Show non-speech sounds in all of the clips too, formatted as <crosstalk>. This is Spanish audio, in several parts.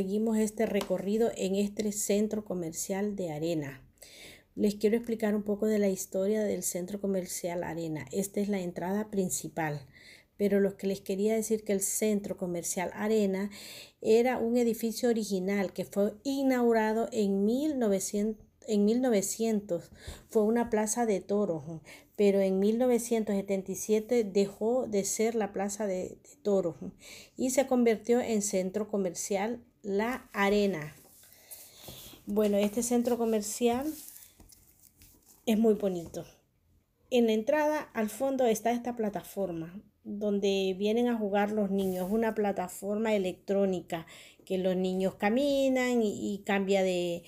seguimos este recorrido en este centro comercial de Arena. Les quiero explicar un poco de la historia del centro comercial Arena. Esta es la entrada principal pero lo que les quería decir que el centro comercial Arena era un edificio original que fue inaugurado en 1900 en 1900 fue una plaza de toros, pero en 1977 dejó de ser la plaza de, toros y se convirtió en centro comercial La Arena. Bueno, este centro comercial es muy bonito. En la entrada al fondo está esta plataforma donde vienen a jugar los niños, una plataforma electrónica que los niños caminan y cambia de,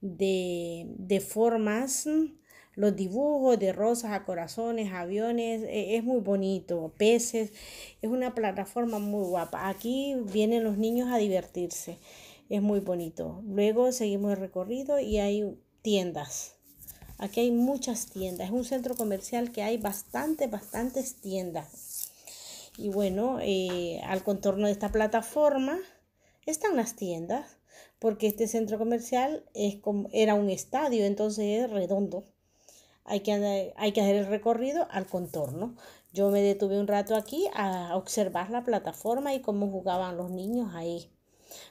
de, formas, mm, los dibujos de rosas a corazones, aviones, e, es muy bonito, peces, es una plataforma muy guapa. Aquí vienen los niños a divertirse, es muy bonito. Luego seguimos el recorrido y hay tiendas. Aquí hay muchas tiendas, es un centro comercial que hay bastantes, bastantes tiendas. Y bueno, eh, al contorno de esta plataforma están las tiendas porque este centro comercial es como, era un estadio, entonces es redondo. Hay que, hay que hacer el recorrido al contorno. Yo me detuve un rato aquí a observar la plataforma y cómo jugaban los niños ahí.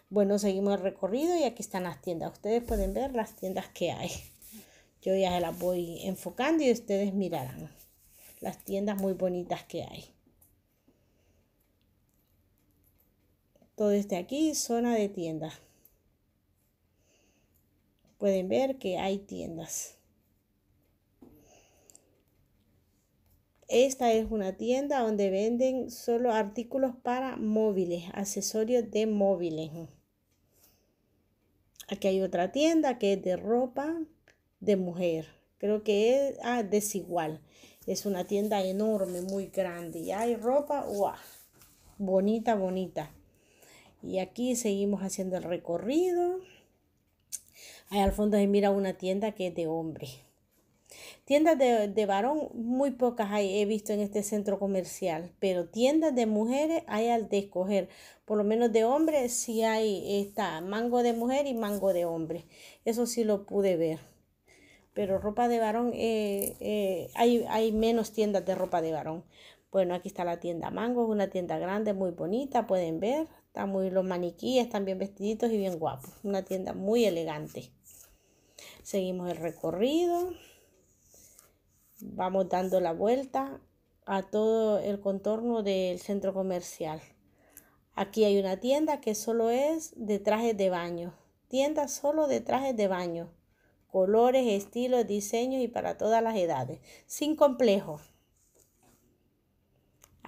Bueno, seguimos el recorrido y aquí están las tiendas. Ustedes pueden ver las tiendas que hay. Yo ya las voy enfocando y ustedes mirarán las tiendas muy bonitas que hay. Todo este aquí, zona de tiendas pueden ver que hay tiendas. Esta es una tienda donde venden solo artículos para móviles, accesorios de móviles. Aquí hay otra tienda que es de ropa de mujer. Creo que es ah, desigual. Es una tienda enorme, muy grande. Y hay ropa, ¡guau! bonita, bonita. Y aquí seguimos haciendo el recorrido. Ahí al fondo se mira una tienda que es de hombre. Tiendas de, varón, muy pocas hay, he visto en este centro comercial, pero tiendas de mujeres hay al de escoger. Por lo menos de hombres sí hay está mango de mujer y mango de hombre. Eso sí lo pude ver. Pero ropa de varón, eh, eh, hay, hay menos tiendas de ropa de varón. Bueno, aquí está la tienda Mango, es una tienda grande, muy bonita, pueden ver. Está muy, los maniquíes están bien vestiditos y bien guapos. Una tienda muy elegante. Seguimos el recorrido. Vamos dando la vuelta a todo el contorno del centro comercial. Aquí hay una tienda que solo es de trajes de baño. Tienda solo de trajes de baño. Colores, estilos, diseños y para todas las edades. Sin complejo.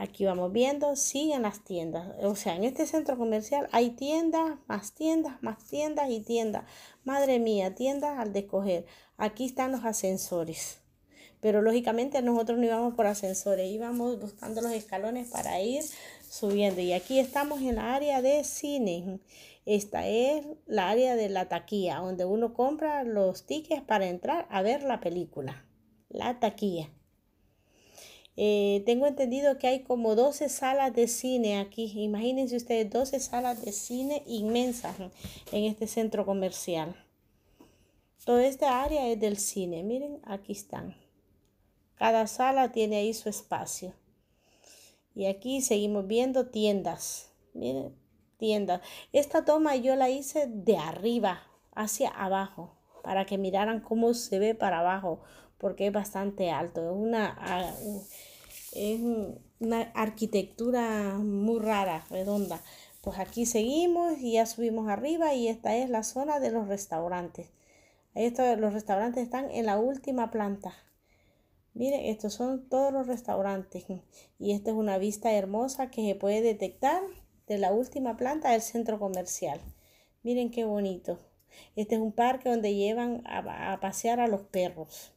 Aquí vamos viendo, siguen las tiendas. O sea, en este centro comercial hay tiendas, más tiendas, más tiendas y tiendas. Madre mía, tiendas al descoger. Aquí están los ascensores. Pero lógicamente nosotros no íbamos por ascensores, íbamos buscando los escalones para ir subiendo. Y aquí estamos en la área de cine. Esta es la área de la taquilla, donde uno compra los tickets para entrar a ver la película. La taquilla. Eh, tengo entendido que hay como 12 salas de cine aquí. Imagínense ustedes, 12 salas de cine inmensas en este centro comercial. Toda esta área es del cine. Miren, aquí están. Cada sala tiene ahí su espacio. Y aquí seguimos viendo tiendas. Miren, tiendas. Esta toma yo la hice de arriba hacia abajo para que miraran cómo se ve para abajo porque es bastante alto. Es una... Ah, es una arquitectura muy rara, redonda. Pues aquí seguimos y ya subimos arriba y esta es la zona de los restaurantes. Esto, los restaurantes están en la última planta. Miren, estos son todos los restaurantes y esta es una vista hermosa que se puede detectar de la última planta del centro comercial. Miren qué bonito. Este es un parque donde llevan a pasear a los perros.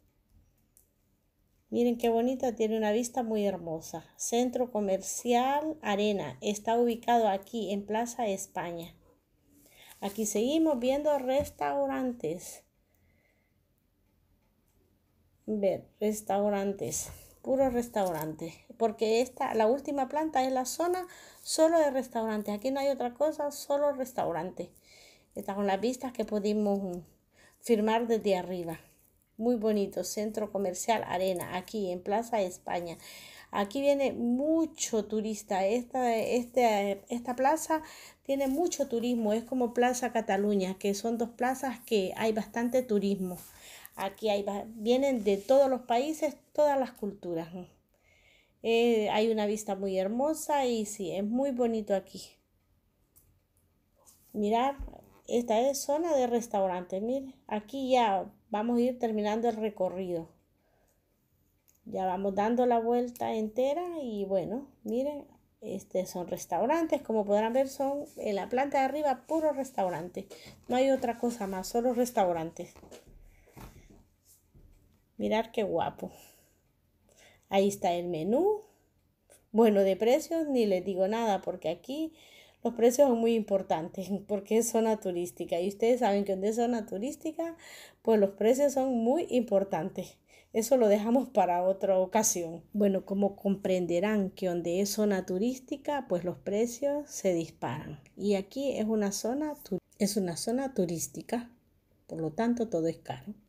Miren qué bonita, tiene una vista muy hermosa. Centro Comercial Arena está ubicado aquí en Plaza España. Aquí seguimos viendo restaurantes. Ver, restaurantes, puro restaurante. Porque esta, la última planta es la zona solo de restaurantes. Aquí no hay otra cosa, solo restaurante. Estas son las vistas que pudimos firmar desde arriba muy bonito, Centro Comercial Arena, aquí en Plaza España. Aquí viene mucho turista, esta, este, esta plaza tiene mucho turismo, es como Plaza Cataluña, que son dos plazas que hay bastante turismo. Aquí hay, vienen de todos los países, todas las culturas. Eh, hay una vista muy hermosa y sí, es muy bonito aquí. Mirar, esta es zona de restaurante. Miren, aquí ya vamos a ir terminando el recorrido. Ya vamos dando la vuelta entera y bueno, miren, este son restaurantes, como podrán ver, son en la planta de arriba puro restaurante. No hay otra cosa más, solo restaurantes. Mirar qué guapo. Ahí está el menú. Bueno, de precios ni les digo nada porque aquí los precios son muy importantes <laughs> porque es zona turística y ustedes saben que donde es zona turística, pues los precios son muy importantes. Eso lo dejamos para otra ocasión. Bueno, como comprenderán que donde es zona turística, pues los precios se disparan. Y aquí es una zona, es una zona turística, por lo tanto todo es caro.